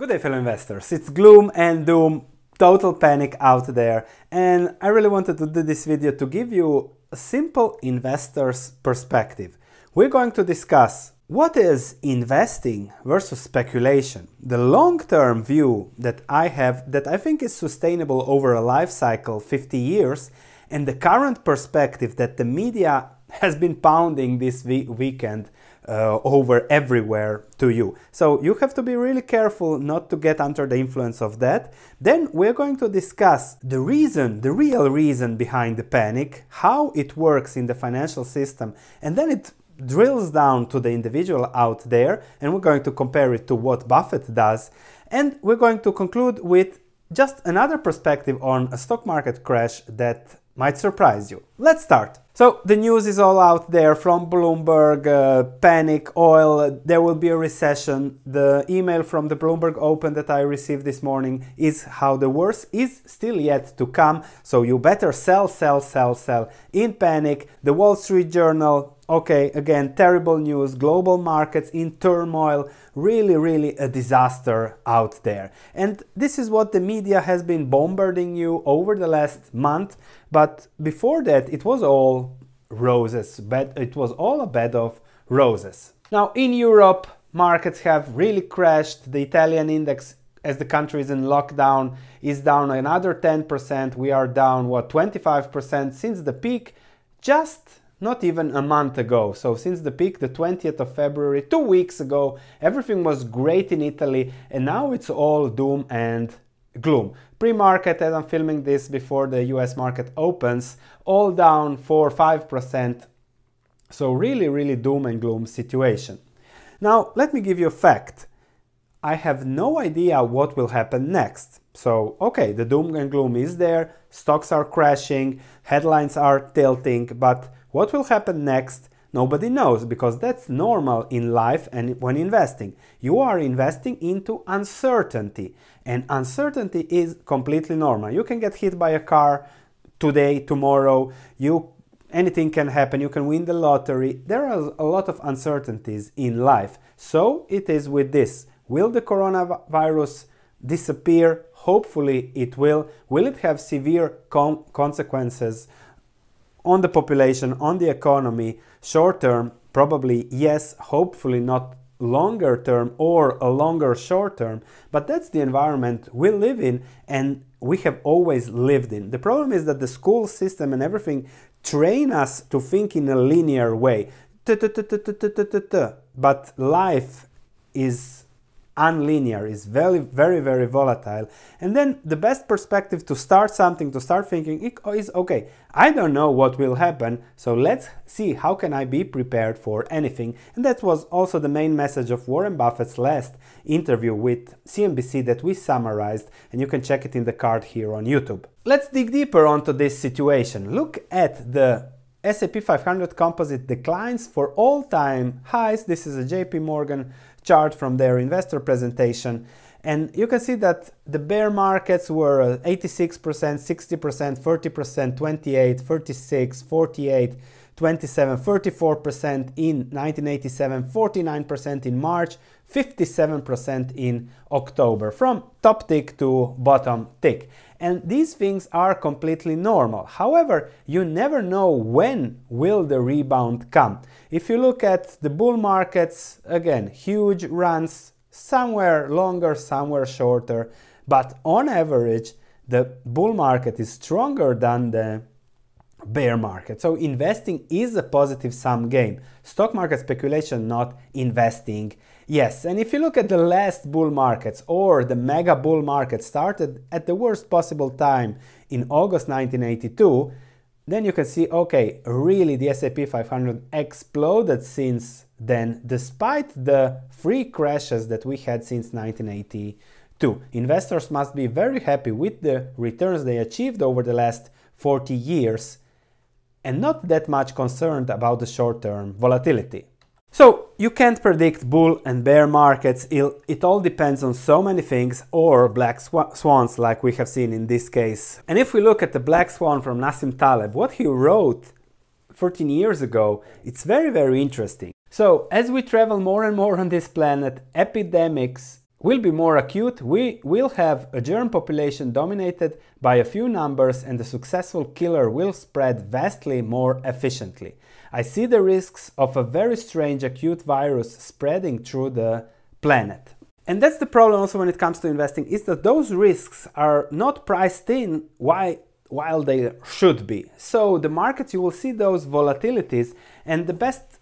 Good day fellow investors, it's gloom and doom, total panic out there and I really wanted to do this video to give you a simple investor's perspective. We're going to discuss what is investing versus speculation, the long-term view that I have that I think is sustainable over a life cycle 50 years and the current perspective that the media has been pounding this weekend uh, over everywhere to you. So you have to be really careful not to get under the influence of that. Then we're going to discuss the reason, the real reason behind the panic, how it works in the financial system, and then it drills down to the individual out there, and we're going to compare it to what Buffett does. And we're going to conclude with just another perspective on a stock market crash that might surprise you. Let's start. So the news is all out there from Bloomberg, uh, panic, oil, there will be a recession. The email from the Bloomberg Open that I received this morning is how the worst is still yet to come. So you better sell, sell, sell, sell. In panic, the Wall Street Journal, okay, again, terrible news, global markets in turmoil, really, really a disaster out there. And this is what the media has been bombarding you over the last month. But before that, it was all roses, but it was all a bed of roses. Now in Europe, markets have really crashed. The Italian index as the country is in lockdown is down another 10%. We are down what 25% since the peak just not even a month ago. So since the peak, the 20th of February, two weeks ago, everything was great in Italy and now it's all doom and gloom. Pre-market, as I'm filming this before the US market opens, all down 4-5%. So really, really doom and gloom situation. Now, let me give you a fact. I have no idea what will happen next. So, okay, the doom and gloom is there, stocks are crashing, headlines are tilting, but what will happen next? Nobody knows because that's normal in life and when investing. You are investing into uncertainty, and uncertainty is completely normal. You can get hit by a car today, tomorrow. You anything can happen. You can win the lottery. There are a lot of uncertainties in life. So it is with this. Will the coronavirus disappear? Hopefully it will. Will it have severe consequences on the population, on the economy, short term, probably yes, hopefully not longer term or a longer short term, but that's the environment we live in and we have always lived in. The problem is that the school system and everything train us to think in a linear way. But life is unlinear, is very, very, very volatile. And then the best perspective to start something, to start thinking oh, is okay, I don't know what will happen, so let's see how can I be prepared for anything. And that was also the main message of Warren Buffett's last interview with CNBC that we summarized, and you can check it in the card here on YouTube. Let's dig deeper onto this situation. Look at the S&P 500 composite declines for all-time highs. This is a JP Morgan chart from their investor presentation. And you can see that the bear markets were 86%, 60%, 30%, 28, 36, 48, 27, 34% in 1987, 49% in March, 57% in October, from top tick to bottom tick. And these things are completely normal. However, you never know when will the rebound come. If you look at the bull markets, again, huge runs, somewhere longer, somewhere shorter, but on average, the bull market is stronger than the bear market. So investing is a positive sum game. Stock market speculation, not investing. Yes, and if you look at the last bull markets or the mega bull market started at the worst possible time in August 1982, then you can see, okay, really the S&P 500 exploded since then, despite the free crashes that we had since 1982. Investors must be very happy with the returns they achieved over the last 40 years and not that much concerned about the short-term volatility. So, you can't predict bull and bear markets, it all depends on so many things or black sw swans like we have seen in this case. And if we look at the black swan from Nassim Taleb, what he wrote 14 years ago, it's very very interesting. So, as we travel more and more on this planet, epidemics will be more acute, we will have a germ population dominated by a few numbers and the successful killer will spread vastly more efficiently. I see the risks of a very strange acute virus spreading through the planet. And that's the problem also when it comes to investing, is that those risks are not priced in why, while they should be. So the markets, you will see those volatilities and the best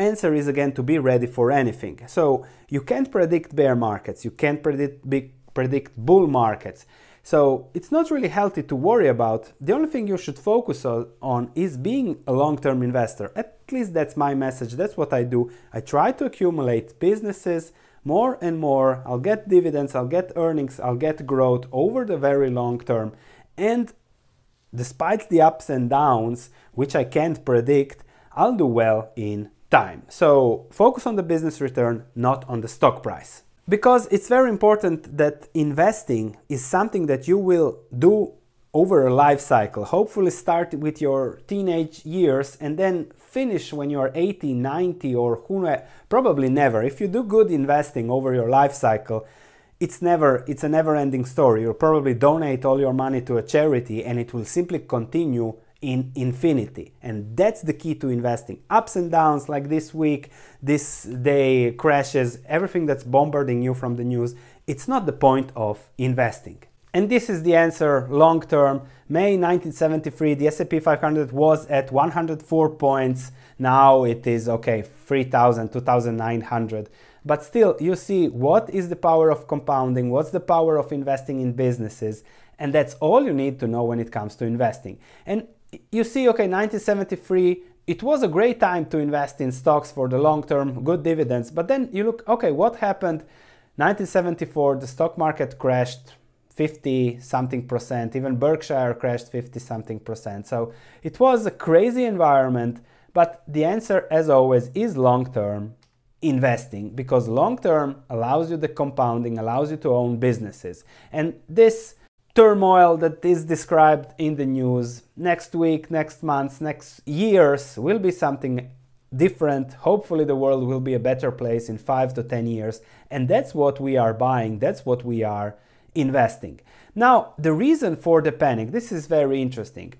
answer is again to be ready for anything. So you can't predict bear markets, you can't predict, big, predict bull markets. So it's not really healthy to worry about. The only thing you should focus on is being a long-term investor. At least that's my message. That's what I do. I try to accumulate businesses more and more. I'll get dividends, I'll get earnings, I'll get growth over the very long term. And despite the ups and downs, which I can't predict, I'll do well in time. So focus on the business return, not on the stock price. Because it's very important that investing is something that you will do over a life cycle. Hopefully start with your teenage years and then finish when you are 80, 90 or who knows? probably never. If you do good investing over your life cycle, it's never it's a never ending story. You'll probably donate all your money to a charity and it will simply continue in infinity. And that's the key to investing. Ups and downs like this week, this day, crashes, everything that's bombarding you from the news, it's not the point of investing. And this is the answer long term. May 1973, the S&P 500 was at 104 points. Now it is okay, 3,000, 2,900. But still, you see what is the power of compounding, what's the power of investing in businesses, and that's all you need to know when it comes to investing. And you see, okay, 1973, it was a great time to invest in stocks for the long term, good dividends. But then you look, okay, what happened? 1974, the stock market crashed 50 something percent, even Berkshire crashed 50 something percent. So it was a crazy environment. But the answer, as always, is long term investing because long term allows you the compounding, allows you to own businesses. And this turmoil that is described in the news next week, next month, next years will be something different. Hopefully, the world will be a better place in five to 10 years. And that's what we are buying, that's what we are investing. Now, the reason for the panic this is very interesting.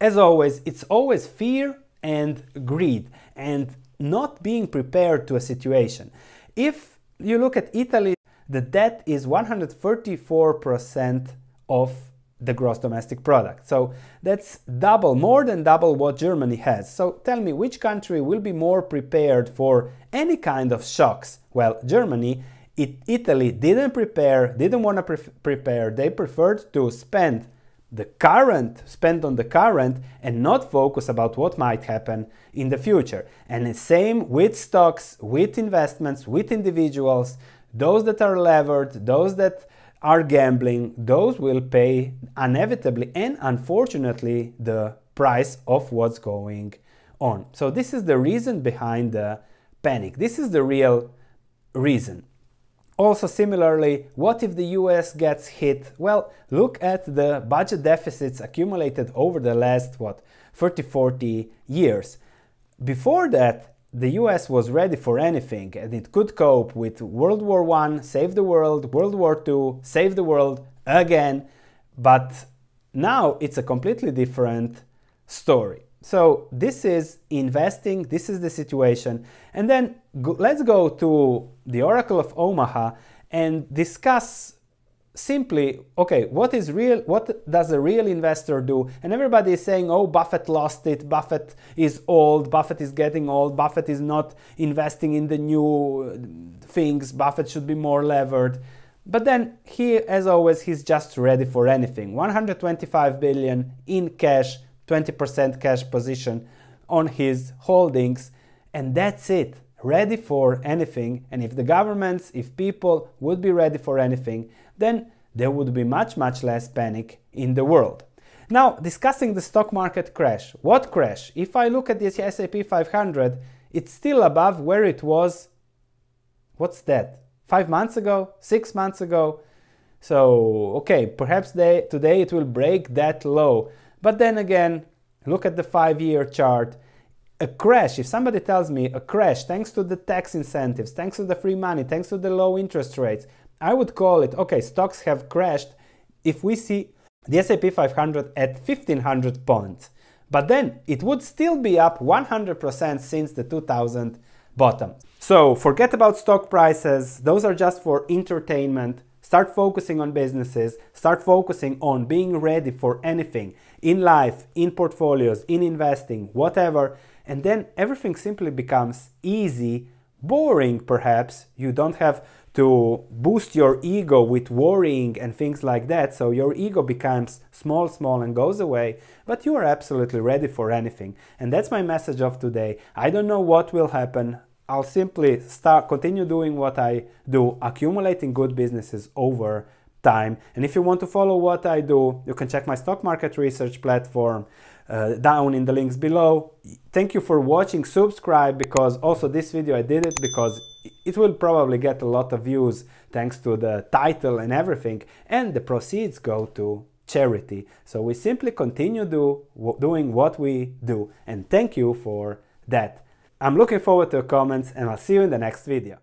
As always, it's always fear and greed and not being prepared to a situation. If you look at Italy, the debt is 134% of the gross domestic product. So that's double, more than double what Germany has. So tell me which country will be more prepared for any kind of shocks? Well, Germany, it, Italy didn't prepare, didn't want to pre prepare, they preferred to spend the current, spend on the current and not focus about what might happen in the future. And the same with stocks, with investments, with individuals those that are levered, those that are gambling, those will pay inevitably and unfortunately the price of what's going on. So this is the reason behind the panic. This is the real reason. Also similarly, what if the US gets hit? Well, look at the budget deficits accumulated over the last what 30 40 years. Before that, the US was ready for anything and it could cope with World War I, save the world, World War II, save the world again, but now it's a completely different story. So this is investing, this is the situation. And then go, let's go to the Oracle of Omaha and discuss simply, okay, what is real, what does a real investor do? And everybody is saying, oh, Buffett lost it, Buffett is old, Buffett is getting old, Buffett is not investing in the new uh, things, Buffett should be more levered. But then he, as always, he's just ready for anything. 125 billion in cash, 20% cash position on his holdings, and that's it. Ready for anything. And if the governments, if people would be ready for anything, then there would be much, much less panic in the world. Now, discussing the stock market crash. What crash? If I look at the SAP 500, it's still above where it was. What's that? Five months ago? Six months ago? So, okay, perhaps they, today it will break that low. But then again, look at the five year chart. A crash, if somebody tells me a crash, thanks to the tax incentives, thanks to the free money, thanks to the low interest rates, I would call it, okay, stocks have crashed if we see the S&P 500 at 1500 points. But then it would still be up 100% since the 2000 bottom. So forget about stock prices. Those are just for entertainment. Start focusing on businesses. Start focusing on being ready for anything in life, in portfolios, in investing, whatever. And then everything simply becomes easy, boring perhaps. You don't have to boost your ego with worrying and things like that. So your ego becomes small, small and goes away, but you are absolutely ready for anything. And that's my message of today. I don't know what will happen. I'll simply start, continue doing what I do, accumulating good businesses over time. And if you want to follow what I do, you can check my stock market research platform. Uh, down in the links below. Thank you for watching, subscribe because also this video I did it because it will probably get a lot of views thanks to the title and everything, and the proceeds go to charity. So we simply continue do, doing what we do, and thank you for that. I'm looking forward to your comments, and I'll see you in the next video.